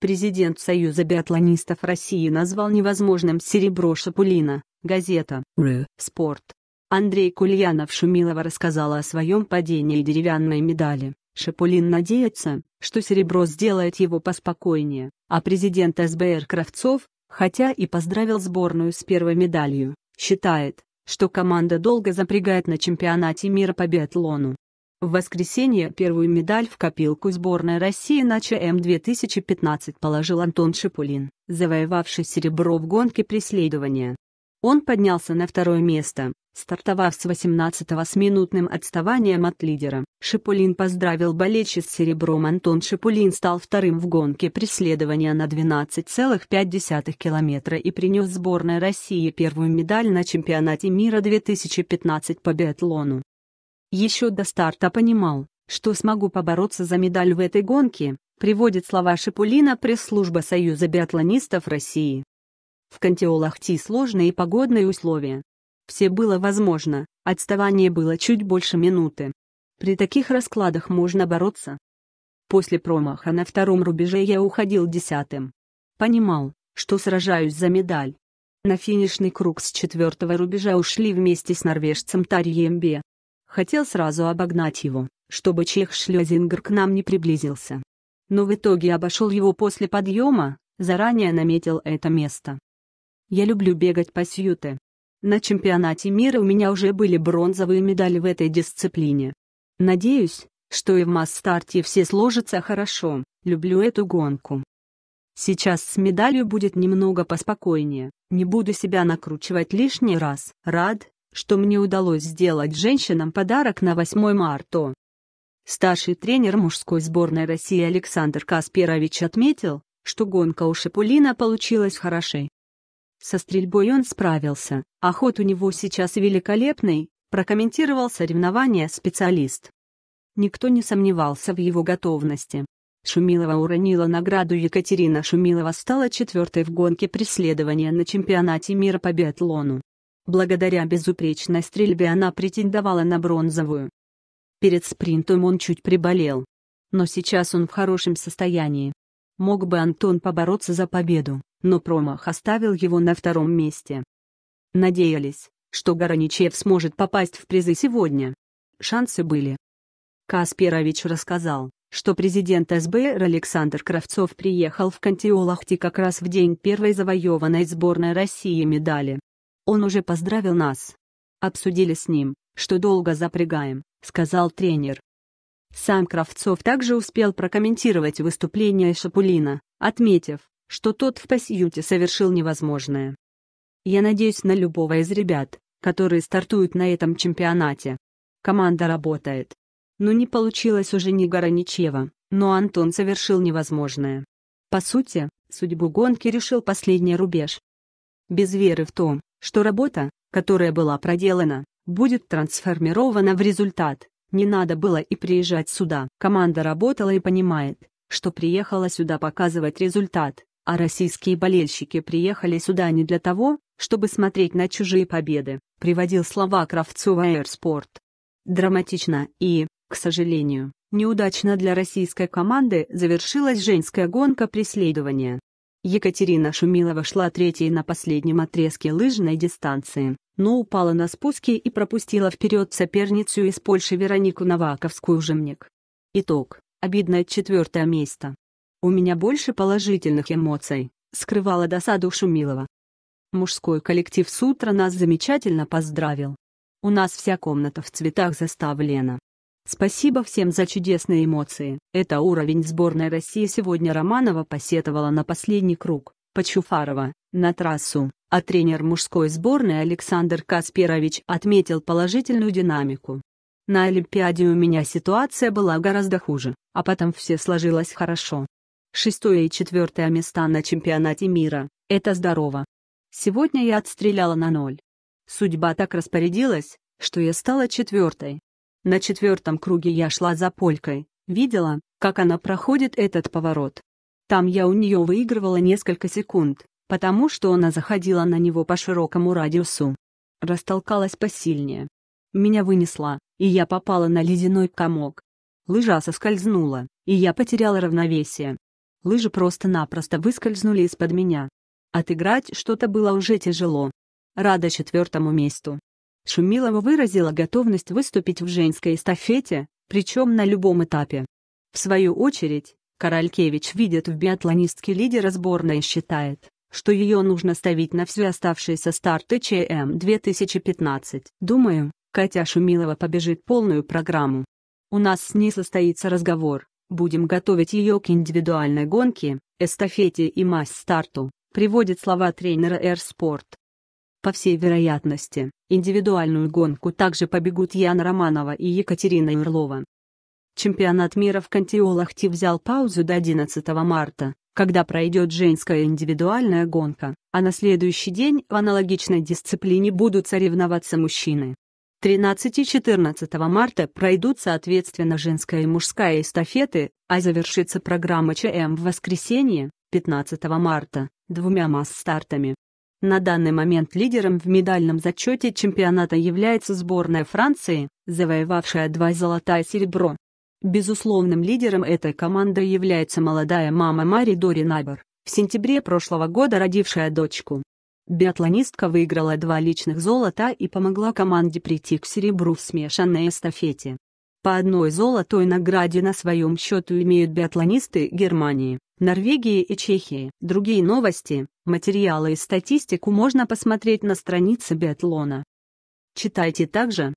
президент Союза биатлонистов России назвал невозможным серебро Шапулина, газета «Ру Спорт». Андрей Кульянов Шумилова рассказал о своем падении деревянной медали. Шапулин надеется, что серебро сделает его поспокойнее, а президент СБР Кравцов, хотя и поздравил сборную с первой медалью, считает, что команда долго запрягает на чемпионате мира по биатлону. В воскресенье первую медаль в копилку сборной России на ЧМ-2015 положил Антон Шипулин, завоевавший серебро в гонке преследования. Он поднялся на второе место, стартовав с 18-го с минутным отставанием от лидера. Шипулин поздравил болельщиц с серебром Антон Шипулин стал вторым в гонке преследования на 12,5 километра и принес сборной России первую медаль на чемпионате мира 2015 по биатлону еще до старта понимал, что смогу побороться за медаль в этой гонке, приводит слова Шипулина пресс-служба Союза биатлонистов России. В Кантиолахти сложные и погодные условия. Все было возможно, отставание было чуть больше минуты. При таких раскладах можно бороться. После промаха на втором рубеже я уходил десятым. Понимал, что сражаюсь за медаль. На финишный круг с четвертого рубежа ушли вместе с норвежцем Тарьембе, Хотел сразу обогнать его, чтобы чех Шлёзингер к нам не приблизился. Но в итоге обошел его после подъема, заранее наметил это место. Я люблю бегать по сьюте. На чемпионате мира у меня уже были бронзовые медали в этой дисциплине. Надеюсь, что и в масс-старте все сложится хорошо, люблю эту гонку. Сейчас с медалью будет немного поспокойнее, не буду себя накручивать лишний раз. Рад, что мне удалось сделать женщинам подарок на 8 марта. Старший тренер мужской сборной России Александр Касперович отметил, что гонка у Шипулина получилась хорошей. Со стрельбой он справился, охот а у него сейчас великолепный, прокомментировал соревнования специалист. Никто не сомневался в его готовности. Шумилова уронила награду Екатерина Шумилова стала четвертой в гонке преследования на чемпионате мира по биатлону. Благодаря безупречной стрельбе она претендовала на бронзовую. Перед спринтом он чуть приболел. Но сейчас он в хорошем состоянии. Мог бы Антон побороться за победу, но промах оставил его на втором месте. Надеялись, что Гороничев сможет попасть в призы сегодня. Шансы были. Касперович рассказал, что президент СБР Александр Кравцов приехал в Кантиолахти как раз в день первой завоеванной сборной России медали. Он уже поздравил нас. Обсудили с ним, что долго запрягаем, сказал тренер. Сам Кравцов также успел прокомментировать выступление Шапулина, отметив, что тот в пассиюте совершил невозможное. Я надеюсь на любого из ребят, которые стартуют на этом чемпионате. Команда работает. Но не получилось уже ни ничего, но Антон совершил невозможное. По сути, судьбу гонки решил последний рубеж. Без веры в то, что работа, которая была проделана, будет трансформирована в результат. Не надо было и приезжать сюда. Команда работала и понимает, что приехала сюда показывать результат, а российские болельщики приехали сюда не для того, чтобы смотреть на чужие победы, приводил слова Кравцова Airsport. Драматично и, к сожалению, неудачно для российской команды завершилась женская гонка преследования. Екатерина Шумилова шла третьей на последнем отрезке лыжной дистанции, но упала на спуске и пропустила вперед соперницу из Польши Веронику Новаковскую-Жемник. Итог. Обидное четвертое место. У меня больше положительных эмоций, скрывала досаду Шумилова. Мужской коллектив с утра нас замечательно поздравил. У нас вся комната в цветах заставлена. Спасибо всем за чудесные эмоции. Это уровень сборной России сегодня Романова посетовала на последний круг, Почуфарова, на трассу, а тренер мужской сборной Александр Касперович отметил положительную динамику. На Олимпиаде у меня ситуация была гораздо хуже, а потом все сложилось хорошо. Шестое и четвертое места на чемпионате мира – это здорово. Сегодня я отстреляла на ноль. Судьба так распорядилась, что я стала четвертой, на четвертом круге я шла за полькой, видела, как она проходит этот поворот. Там я у нее выигрывала несколько секунд, потому что она заходила на него по широкому радиусу. Растолкалась посильнее. Меня вынесла, и я попала на ледяной комок. Лыжа соскользнула, и я потеряла равновесие. Лыжи просто-напросто выскользнули из-под меня. Отыграть что-то было уже тяжело. Рада четвертому месту. Шумилова выразила готовность выступить в женской эстафете, причем на любом этапе. В свою очередь, Королькевич видит в биатлонистке лидера сборной и считает, что ее нужно ставить на все оставшиеся старты ЧМ-2015. Думаю, Катя Шумилова побежит полную программу. У нас с ней состоится разговор, будем готовить ее к индивидуальной гонке, эстафете и масс-старту, приводит слова тренера Air Sport. По всей вероятности, индивидуальную гонку также побегут Яна Романова и Екатерина Юрлова. Чемпионат мира в Кантиолахти взял паузу до 11 марта, когда пройдет женская индивидуальная гонка, а на следующий день в аналогичной дисциплине будут соревноваться мужчины. 13 и 14 марта пройдут соответственно женская и мужская эстафеты, а завершится программа ЧМ в воскресенье, 15 марта, двумя масс-стартами. На данный момент лидером в медальном зачете чемпионата является сборная Франции, завоевавшая два золота и серебро. Безусловным лидером этой команды является молодая мама Мари Дори Набер, в сентябре прошлого года родившая дочку. Биатлонистка выиграла два личных золота и помогла команде прийти к серебру в смешанной эстафете. По одной золотой награде на своем счету имеют биатлонисты Германии, Норвегии и Чехии. Другие новости. Материалы и статистику можно посмотреть на странице биатлона. Читайте также